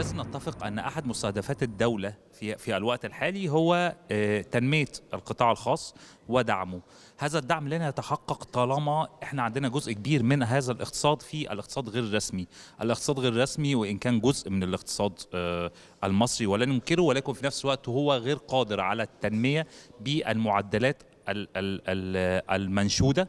بس نتفق ان احد مستهدفات الدوله في في الوقت الحالي هو آه، تنميه القطاع الخاص ودعمه هذا الدعم لن يتحقق طالما احنا عندنا جزء كبير من هذا الاقتصاد في الاقتصاد غير الرسمي الاقتصاد غير الرسمي وان كان جزء من الاقتصاد آه، المصري ولا ننكره ولكن في نفس الوقت هو غير قادر على التنميه بالمعدلات المنشوده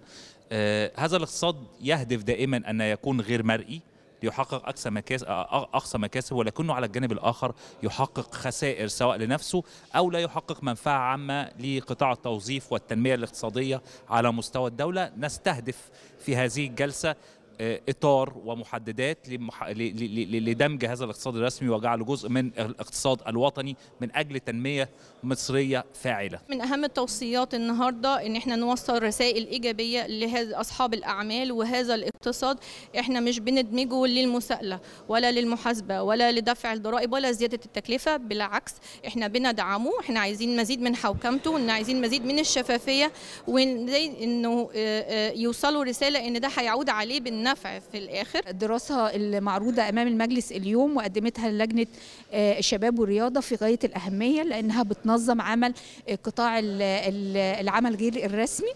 آه، هذا الاقتصاد يهدف دائما ان يكون غير مرئي يحقق أقصى مكاسب أقصى مكاسب ولكنه على الجانب الآخر يحقق خسائر سواء لنفسه أو لا يحقق منفعة عامة لقطاع التوظيف والتنمية الاقتصادية على مستوى الدولة نستهدف في هذه الجلسة آه، اطار ومحددات لدمج هذا الاقتصاد الرسمي وجعله جزء من الاقتصاد الوطني من اجل تنميه مصريه فاعله. من اهم التوصيات النهارده ان احنا نوصل رسائل ايجابيه لهذا اصحاب الاعمال وهذا الاقتصاد احنا مش بندمجه للمساءله ولا للمحاسبه ولا لدفع الضرائب ولا زياده التكلفه بالعكس احنا بندعمه احنا عايزين مزيد من حوكمته وان عايزين مزيد من الشفافيه وان انه آه، آه، يوصلوا رساله ان ده هيعود عليه بالنسبة النفع في الآخر الدراسة المعروضة أمام المجلس اليوم وقدمتها لجنة آه، الشباب والرياضة في غاية الأهمية لأنها بتنظم عمل آه، قطاع العمل غير الرسمي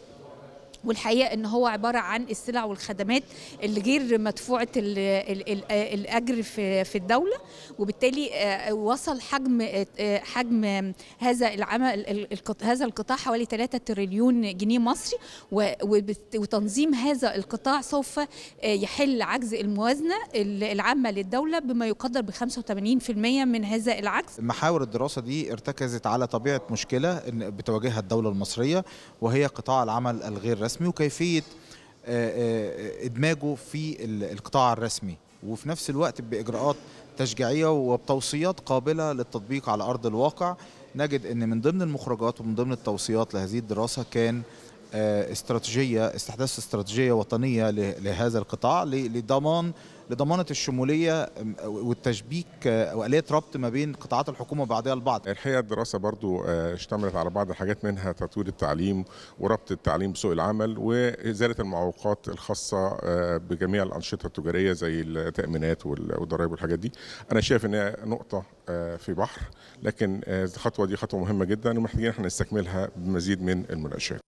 والحقيقه ان هو عباره عن السلع والخدمات اللي غير مدفوعه الاجر في في الدوله وبالتالي آه، وصل حجم آه، حجم هذا العمل هذا القطاع حوالي 3 تريليون جنيه مصري وتنظيم هذا القطاع سوف آه، يحل عجز الموازنه العامه للدوله بما يقدر ب 85% من هذا العجز محاور الدراسه دي ارتكزت على طبيعه مشكله بتواجهها الدوله المصريه وهي قطاع العمل الغير رسمي الرسمي وكيفيه آه، آه، ادماجه في القطاع الرسمي وفي نفس الوقت باجراءات تشجيعيه وبتوصيات قابله للتطبيق على ارض الواقع نجد ان من ضمن المخرجات ومن ضمن التوصيات لهذه الدراسه كان آه، استراتيجيه استحداث استراتيجيه وطنيه لهذا القطاع لضمان لضمانه الشموليه والتشبيك آه، واليه ربط ما بين قطاعات الحكومه بعضها البعض. الحقيقه الدراسه برضو آه، اشتملت على بعض الحاجات منها تطوير التعليم وربط التعليم بسوق العمل وازاله المعوقات الخاصه بجميع الانشطه التجاريه زي التامينات والضرائب والحاجات دي. انا شايف ان هي نقطه في بحر لكن الخطوه دي خطوه مهمه جدا ومحتاجين احنا نستكملها بمزيد من المناقشات.